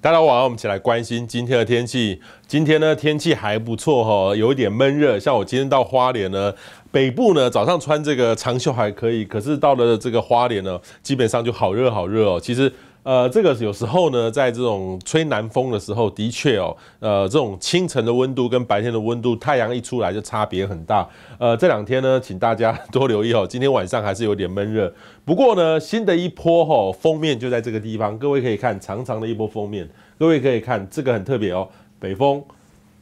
大家晚上，我们一起来关心今天的天气。今天呢，天气还不错哈，有一点闷热。像我今天到花莲呢，北部呢，早上穿这个长袖还可以，可是到了这个花莲呢，基本上就好热好热哦。其实。呃，这个有时候呢，在这种吹南风的时候，的确哦，呃，这种清晨的温度跟白天的温度，太阳一出来就差别很大。呃，这两天呢，请大家多留意哦。今天晚上还是有点闷热，不过呢，新的一波吼封面就在这个地方，各位可以看长长的一波封面，各位可以看这个很特别哦，北风。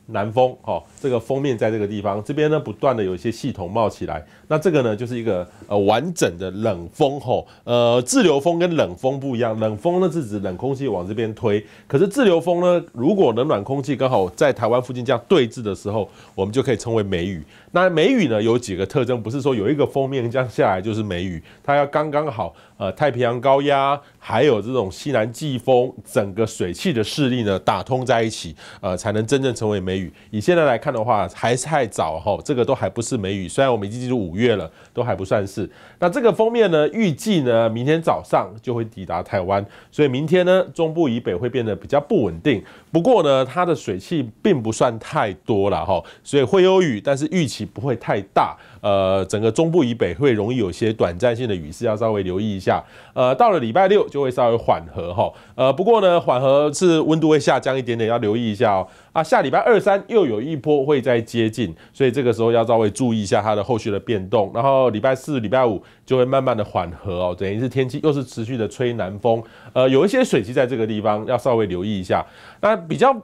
南风哦，这个封面在这个地方，这边呢不断的有一些系统冒起来。那这个呢就是一个呃完整的冷风吼，呃，自流风跟冷风不一样，冷风呢是指冷空气往这边推，可是自流风呢，如果冷暖空气刚好在台湾附近这样对峙的时候，我们就可以称为梅雨。那梅雨呢有几个特征，不是说有一个封面样下来就是梅雨，它要刚刚好呃太平洋高压。还有这种西南季风，整个水汽的势力呢打通在一起，呃，才能真正成为梅雨。以现在来看的话，还是太早哈，这个都还不是梅雨。虽然我们已经进入五月了，都还不算是。那这个封面呢，预计呢明天早上就会抵达台湾，所以明天呢中部以北会变得比较不稳定。不过呢，它的水汽并不算太多了哈，所以会有雨，但是预期不会太大。呃，整个中部以北会容易有些短暂性的雨势，要稍微留意一下。呃，到了礼拜六。就会稍微缓和哈，呃，不过呢，缓和是温度会下降一点点，要留意一下哦。啊，下礼拜二三又有一波会再接近，所以这个时候要稍微注意一下它的后续的变动。然后礼拜四、礼拜五就会慢慢的缓和哦，等于是天气又是持续的吹南风，呃，有一些水汽在这个地方要稍微留意一下。那比较。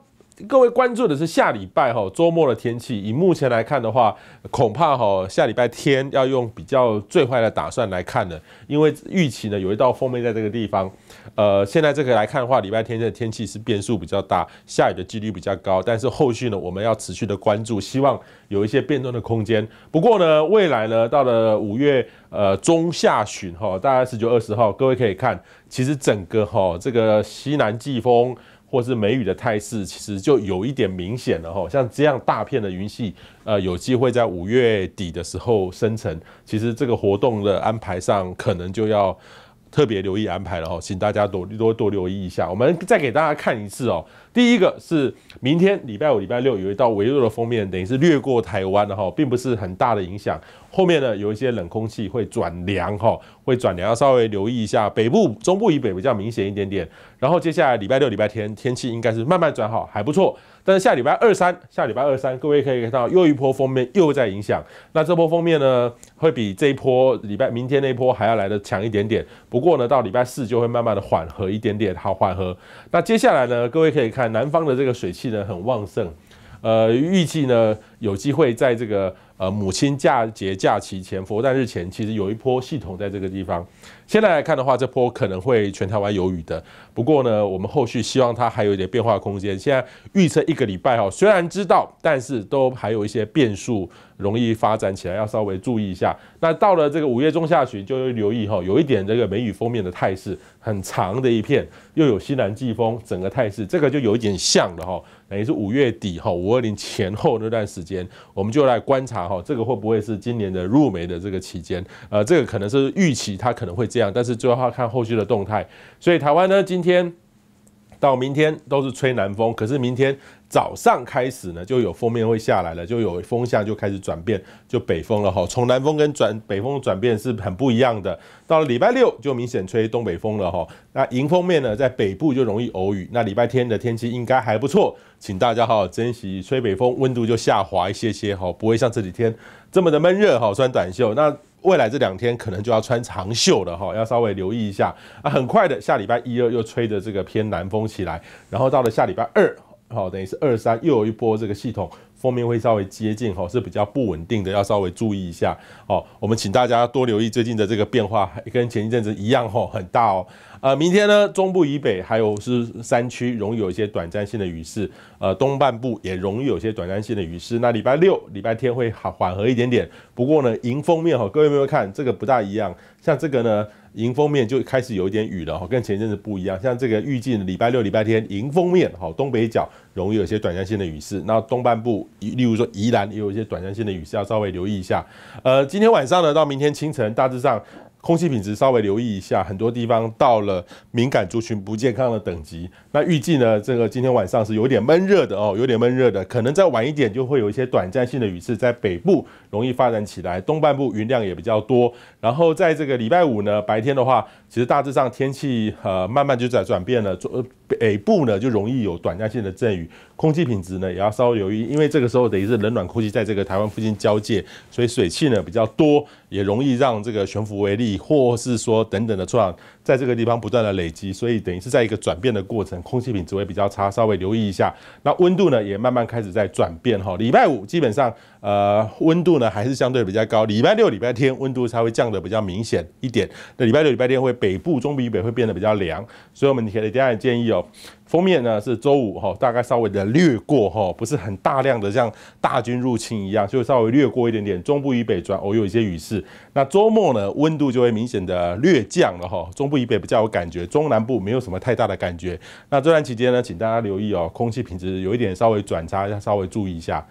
各位关注的是下礼拜哈周末的天气，以目前来看的话，恐怕哈下礼拜天要用比较最坏的打算来看的，因为预期呢有一道锋面在这个地方，呃，现在这个来看的话，礼拜天的天气是变数比较大，下雨的几率比较高，但是后续呢我们要持续的关注，希望有一些变动的空间。不过呢，未来呢到了五月呃中下旬哈，大概十九二十号，各位可以看，其实整个哈这个西南季风。或是梅雨的态势，其实就有一点明显了哈。像这样大片的云系，呃，有机会在五月底的时候生成，其实这个活动的安排上，可能就要特别留意安排了哈。请大家多多多留意一下。我们再给大家看一次哦。第一个是明天礼拜五、礼拜六有一道微弱的封面，等于是掠过台湾的哈，并不是很大的影响。后面呢有一些冷空气会转凉哈，会转凉，要稍微留意一下，北部、中部以北比较明显一点点。然后接下来礼拜六、礼拜天天气应该是慢慢转好，还不错。但是下礼拜二三，下礼拜二三，各位可以看到又一波封面又在影响。那这波封面呢，会比这一波礼拜明天那一波还要来的强一点点。不过呢，到礼拜四就会慢慢的缓和一点点，好缓和。那接下来呢，各位可以看南方的这个水汽呢很旺盛，呃，预计呢。有机会在这个呃母亲假节假期前、佛诞日前，其实有一波系统在这个地方。现在来看的话，这波可能会全台湾有雨的。不过呢，我们后续希望它还有一点变化空间。现在预测一个礼拜哈，虽然知道，但是都还有一些变数，容易发展起来，要稍微注意一下。那到了这个五月中下旬，就要留意哈，有一点这个梅雨封面的态势，很长的一片，又有西南季风，整个态势这个就有一点像了哈，等于是五月底哈，五二零前后那段时间。间，我们就来观察哈，这个会不会是今年的入梅的这个期间？呃，这个可能是预期它可能会这样，但是最后要看后续的动态。所以台湾呢，今天。到明天都是吹南风，可是明天早上开始呢，就有风面会下来了，就有风向就开始转变，就北风了哈。从南风跟转北风转变是很不一样的。到了礼拜六就明显吹东北风了哈。那迎风面呢，在北部就容易偶雨。那礼拜天的天气应该还不错，请大家好好珍惜。吹北风，温度就下滑一些些哈，不会像这几天这么的闷热哈，穿短袖那。未来这两天可能就要穿长袖了哈，要稍微留意一下啊。很快的，下礼拜一、二又吹着这个偏南风起来，然后到了下礼拜二，好，等于是二、三又有一波这个系统封面会稍微接近，哈，是比较不稳定的，要稍微注意一下。哦。我们请大家多留意最近的这个变化，跟前一阵子一样，哈，很大哦。呃，明天呢，中部以北还有是山区容易有一些短暂性的雨势，呃，东半部也容易有一些短暂性的雨势。那礼拜六、礼拜天会好缓和一点点，不过呢，迎风面哈，各位有没有看？这个不大一样，像这个呢，迎风面就开始有一点雨了哈，跟前一阵子不一样。像这个预计礼拜六、礼拜天迎风面，好，东北角容易有些短暂性的雨势，那东半部，例如说宜兰也有一些短暂性的雨势，要稍微留意一下。呃，今天晚上呢，到明天清晨大致上。空气品质稍微留意一下，很多地方到了敏感族群不健康的等级。那预计呢，这个今天晚上是有点闷热的哦，有点闷热的，可能再晚一点就会有一些短暂性的雨势在北部容易发展起来，东半部云量也比较多。然后在这个礼拜五呢，白天的话，其实大致上天气呃慢慢就在转变了。北部呢，就容易有短暂性的阵雨，空气品质呢也要稍微留意，因为这个时候等于是冷暖空气在这个台湾附近交界，所以水汽呢比较多，也容易让这个悬浮微粒或是说等等的状，在这个地方不断的累积，所以等于是在一个转变的过程，空气品质会比较差，稍微留意一下。那温度呢，也慢慢开始在转变哈。礼拜五基本上，呃，温度呢还是相对比较高，礼拜六、礼拜天温度才会降的比较明显一点。那礼拜六、礼拜天会北部、中比北会变得比较凉，所以我们给大家的建议哦。封面呢是周五哈，大概稍微的略过哈，不是很大量的像大军入侵一样，就稍微略过一点点。中部以北转偶有一些雨势，那周末呢温度就会明显的略降了哈。中部以北比较有感觉，中南部没有什么太大的感觉。那这段期间呢，请大家留意哦，空气品质有一点稍微转差，要稍微注意一下。